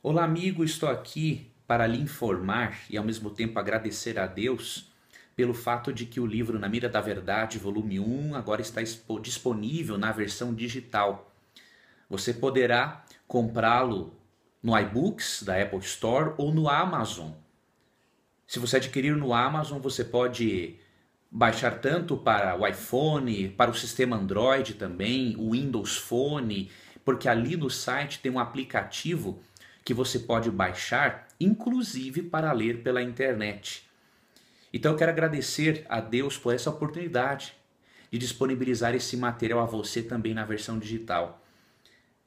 Olá, amigo, estou aqui para lhe informar e ao mesmo tempo agradecer a Deus pelo fato de que o livro Na Mira da Verdade, volume 1, agora está disponível na versão digital. Você poderá comprá-lo no iBooks da Apple Store ou no Amazon. Se você adquirir no Amazon, você pode baixar tanto para o iPhone, para o sistema Android também, o Windows Phone, porque ali no site tem um aplicativo que você pode baixar, inclusive para ler pela internet. Então eu quero agradecer a Deus por essa oportunidade de disponibilizar esse material a você também na versão digital.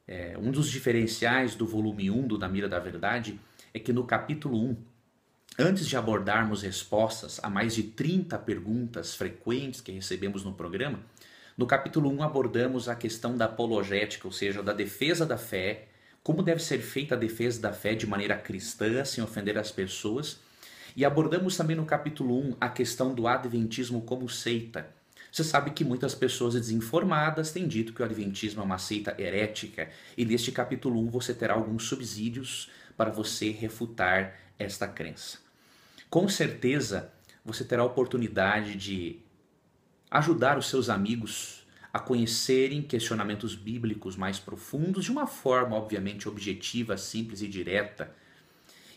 É, um dos diferenciais do volume 1 do Da Mira da Verdade é que no capítulo 1, antes de abordarmos respostas a mais de 30 perguntas frequentes que recebemos no programa, no capítulo 1 abordamos a questão da apologética, ou seja, da defesa da fé como deve ser feita a defesa da fé de maneira cristã, sem ofender as pessoas. E abordamos também no capítulo 1 a questão do adventismo como seita. Você sabe que muitas pessoas desinformadas têm dito que o adventismo é uma seita herética, e neste capítulo 1 você terá alguns subsídios para você refutar esta crença. Com certeza, você terá a oportunidade de ajudar os seus amigos a conhecerem questionamentos bíblicos mais profundos de uma forma, obviamente, objetiva, simples e direta.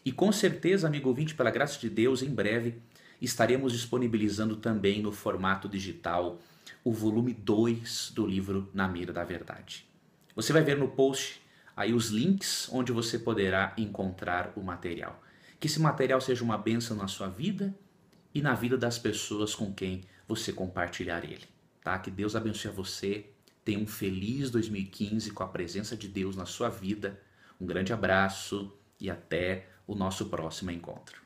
E com certeza, amigo ouvinte, pela graça de Deus, em breve estaremos disponibilizando também no formato digital o volume 2 do livro Na Mira da Verdade. Você vai ver no post aí os links onde você poderá encontrar o material. Que esse material seja uma bênção na sua vida e na vida das pessoas com quem você compartilhar ele tá? Que Deus abençoe a você. Tenha um feliz 2015 com a presença de Deus na sua vida. Um grande abraço e até o nosso próximo encontro.